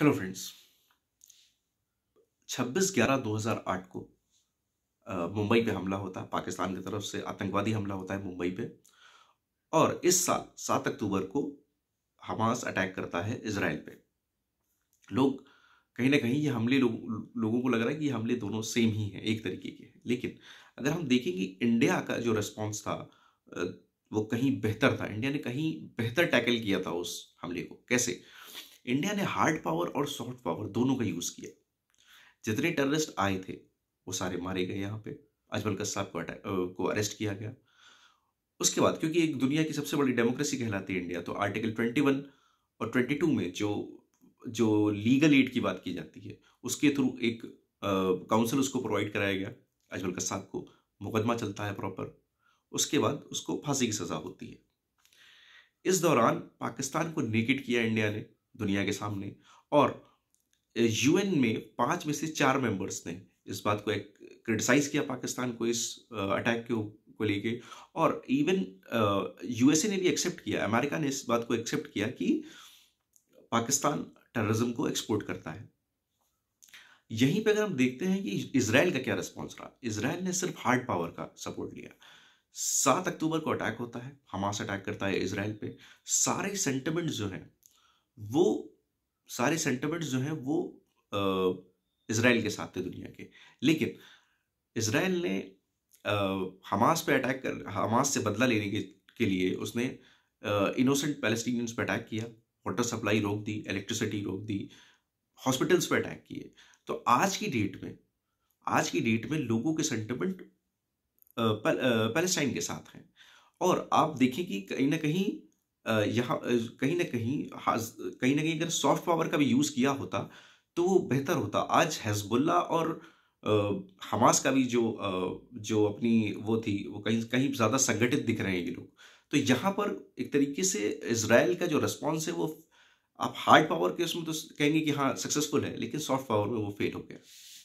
hello friends 26 ग्यारह 2008 को मुंबई पे हमला होता है पाकिस्तान की तरफ से आतंकवादी हमला होता है मुंबई पे और इस साल 7 अक्टूबर को हमास अटैक करता है इसराइल पे लोग कहीं ना कहीं ये हमले लो, लोगों को लग रहा है कि ये हमले दोनों सेम ही हैं एक तरीके के लेकिन अगर हम देखें कि इंडिया का जो रिस्पॉन्स था वो कहीं बेहतर था इंडिया ने कहीं बेहतर टैकल किया था उस हमले को कैसे इंडिया ने हार्ड पावर और सॉफ्ट पावर दोनों का यूज़ किया जितने टेररिस्ट आए थे वो सारे मारे गए यहाँ पे अजमल कस्साब को अटैक को अरेस्ट किया गया उसके बाद क्योंकि एक दुनिया की सबसे बड़ी डेमोक्रेसी कहलाती है इंडिया तो आर्टिकल 21 और 22 में जो जो लीगल एड की बात की जाती है उसके थ्रू एक काउंसिल उसको प्रोवाइड कराया गया अजमल कस्साब को मुकदमा चलता है प्रॉपर उसके बाद उसको फांसी की सज़ा होती है इस दौरान पाकिस्तान को नेगेट किया इंडिया ने दुनिया के सामने और यूएन में पांच में से चार मेंबर्स ने इस बात को एक क्रिटिसाइज किया पाकिस्तान को इस अटैक के को लेके और इवन यूएसए ने भी एक्सेप्ट किया अमेरिका ने इस बात को एक्सेप्ट किया कि पाकिस्तान टेररिज्म को एक्सपोर्ट करता है यहीं पे अगर हम देखते हैं कि इसराइल का क्या रिस्पॉन्स रहा इसराइल ने सिर्फ हार्ड पावर का सपोर्ट लिया सात अक्टूबर को अटैक होता है हमास अटैक करता है इसराइल पे सारे सेंटिमेंट जो हैं वो सारे सेंटिमेंट्स जो हैं वो इसराइल के साथ थे दुनिया के लेकिन इसराइल ने आ, हमास पे अटैक कर हमास से बदला लेने के, के लिए उसने इनोसेंट पैलेस्टीनियंस पे अटैक किया वाटर सप्लाई रोक दी इलेक्ट्रिसिटी रोक दी हॉस्पिटल्स पे अटैक किए तो आज की डेट में आज की डेट में लोगों के सेंटिमेंट पैलेस्टाइन के साथ हैं और आप देखें कि कहीं ना कहीं यहाँ कहीं ना कहीं कहीं ना कहीं अगर सॉफ्ट पावर का भी यूज़ किया होता तो वो बेहतर होता आज हेजबुल्ला और हमास का भी जो जो अपनी वो थी वो कहीं कहीं ज़्यादा संगठित दिख रहे हैं ये लोग तो यहाँ पर एक तरीके से इसराइल का जो रेस्पॉन्स है वो आप हार्ड पावर के उसमें तो कहेंगे कि हाँ सक्सेसफुल है लेकिन सॉफ्ट पावर में वो फेल हो गया